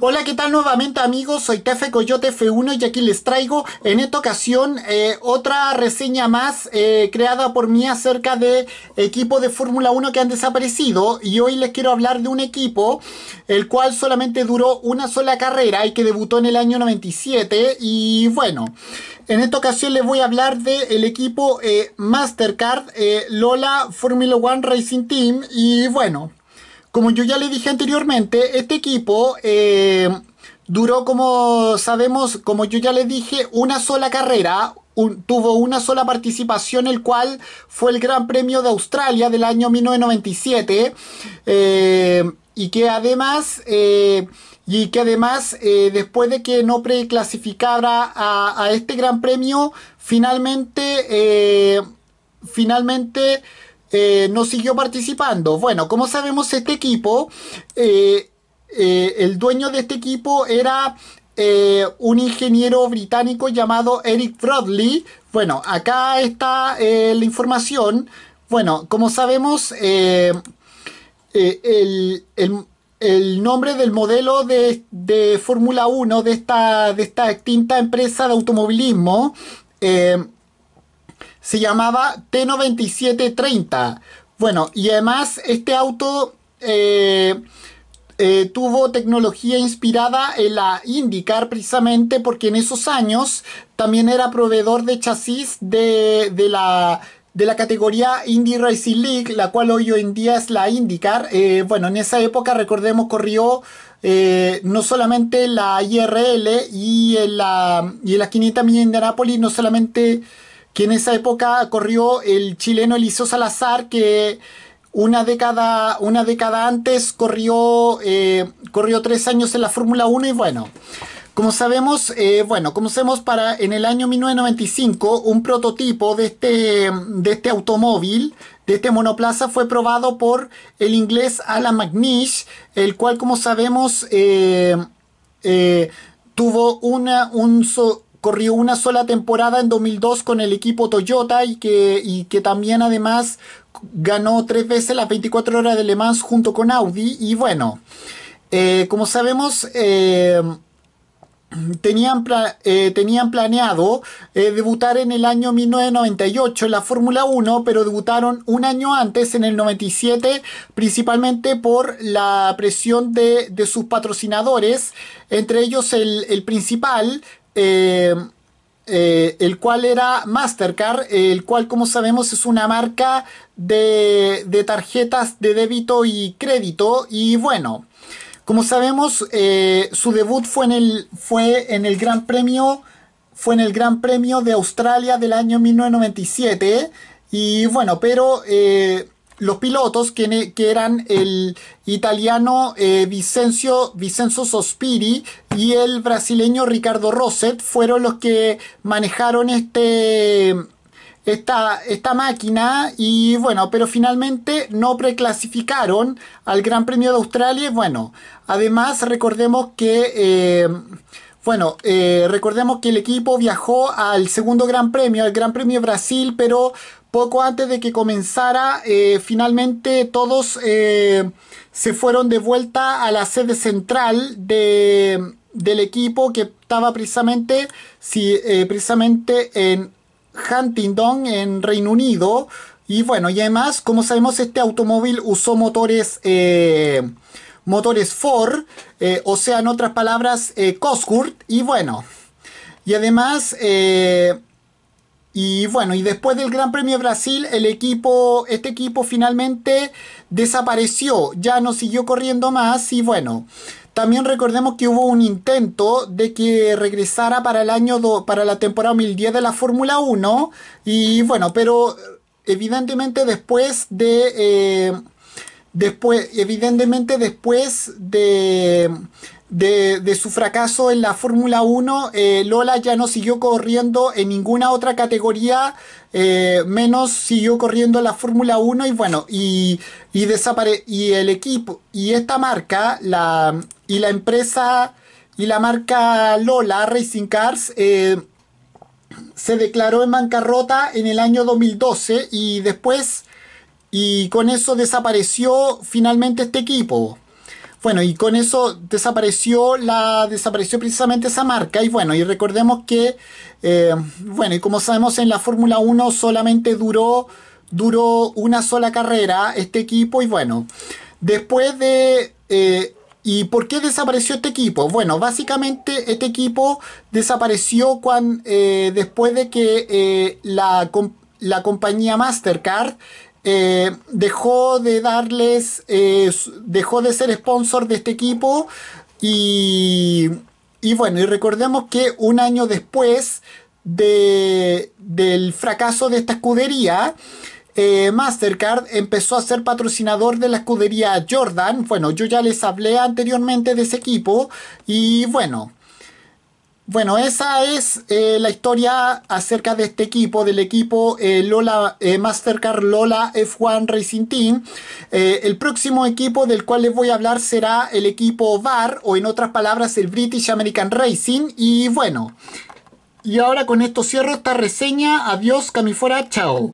Hola, ¿qué tal nuevamente amigos? Soy Tefe Coyote F1 y aquí les traigo en esta ocasión eh, otra reseña más eh, creada por mí acerca de equipos de Fórmula 1 que han desaparecido y hoy les quiero hablar de un equipo el cual solamente duró una sola carrera y que debutó en el año 97 y bueno, en esta ocasión les voy a hablar del equipo eh, Mastercard Lola Formula 1 Racing Team y bueno... Como yo ya le dije anteriormente, este equipo eh, duró como sabemos, como yo ya le dije, una sola carrera, tuvo una sola participación, el cual fue el Gran Premio de Australia del año 1997, eh, y que además, eh, y que además después de que no preclasificara a, a este Gran Premio, finalmente, finalmente, este, no siguió participando. Bueno, como sabemos, este equipo, eh, eh, el dueño de este equipo era eh, un ingeniero británico llamado Eric Broadley. Bueno, acá está la información. Bueno, como sabemos, el, nombre del modelo de, de Fórmula 1 de esta, de esta extinta empresa de automovilismo se llamaba T9730. Bueno, y además este auto eh, eh, tuvo tecnología inspirada en la IndyCar precisamente porque en esos años también era proveedor de chasis de, de la de la categoría Indy Racing League, la cual hoy en día es la IndyCar. Eh, bueno, en esa época, recordemos, corrió no solamente la IRL y en la, y en la de no solamente que en esa época corrió el chileno Eliseo Salazar, que una década, una década antes corrió, eh, corrió tres años en la Fórmula 1 y bueno. Como sabemos, eh, bueno, como para en el año 1995 un prototipo de este, de este automóvil, de este monoplaza, fue probado por el inglés Alan McNish, el cual como sabemos eh, tuvo una, un, corrió una sola temporada en 2002 con el equipo Toyota y que, que también además ganó tres veces las 24 horas de Le Mans junto con Audi. Y bueno, eh, como sabemos... Eh, tenían, eh, tenían, planeado debutar en el año 1998 en la Fórmula 1, pero debutaron un año antes, en el 97, principalmente por la presión de, de sus patrocinadores, entre ellos el, el principal, eh, eh, el cual era Mastercard, el cual como sabemos es una marca de, tarjetas de débito y crédito y bueno, como sabemos eh, su debut fue en, el, fue en el Gran Premio fue en el Gran Premio de Australia del año 1997 y bueno, pero los pilotos que, eran el italiano eh, Vicenzo Sospiri y el brasileño Ricardo Rosset fueron los que manejaron este, esta, máquina y bueno, pero finalmente no preclasificaron al Gran Premio de Australia y bueno, además recordemos que... Eh, bueno, eh, recordemos que el equipo viajó al segundo Gran Premio, al Gran Premio de Brasil, pero poco antes de que comenzara, eh, finalmente todos eh, se fueron de vuelta a la sede central de, del equipo que estaba precisamente, eh, precisamente en Huntingdon, en Reino Unido. Y bueno, y además, como sabemos, este automóvil usó motores motores Ford, o sea, en otras palabras, Cosgurt. Cosworth, y bueno. Y además, y bueno, y después del Gran Premio de Brasil, el equipo, este equipo finalmente desapareció, ya no siguió corriendo más y bueno, también recordemos que hubo un intento de que regresara para el año para la temporada 2010 de la Fórmula 1 y bueno, pero evidentemente después de eh, después evidentemente después de de, su fracaso en la Fórmula 1, eh, Lola ya no siguió corriendo en ninguna otra categoría, eh, menos siguió corriendo en la Fórmula 1 y bueno, y, y, y el equipo y esta marca la, y la empresa y la marca Lola Racing Cars eh, se declaró en bancarrota en el año 2012 y después y con eso desapareció finalmente este equipo. Bueno, y con eso desapareció la desapareció precisamente esa marca. Y bueno, y recordemos que, eh, bueno, y como sabemos en la Fórmula 1 solamente duró, duró una sola carrera este equipo. Y bueno, después de... Eh, ¿Y por qué desapareció este equipo? Bueno, básicamente este equipo desapareció cuando, eh, después de que la, la compañía Mastercard eh, dejó de darles, eh, dejó de ser sponsor de este equipo y, y bueno, y recordemos que un año después de, del fracaso de esta escudería, eh, Mastercard empezó a ser patrocinador de la escudería Jordan. Bueno, yo ya les hablé anteriormente de ese equipo y bueno. Bueno, esa es eh, la historia acerca de este equipo, del equipo eh, Lola eh, Mastercard Lola F1 Racing Team. el próximo equipo del cual les voy a hablar será el equipo VAR, o en otras palabras, el British American Racing. Y bueno, y ahora con esto cierro esta reseña. Adiós, camifora, chao.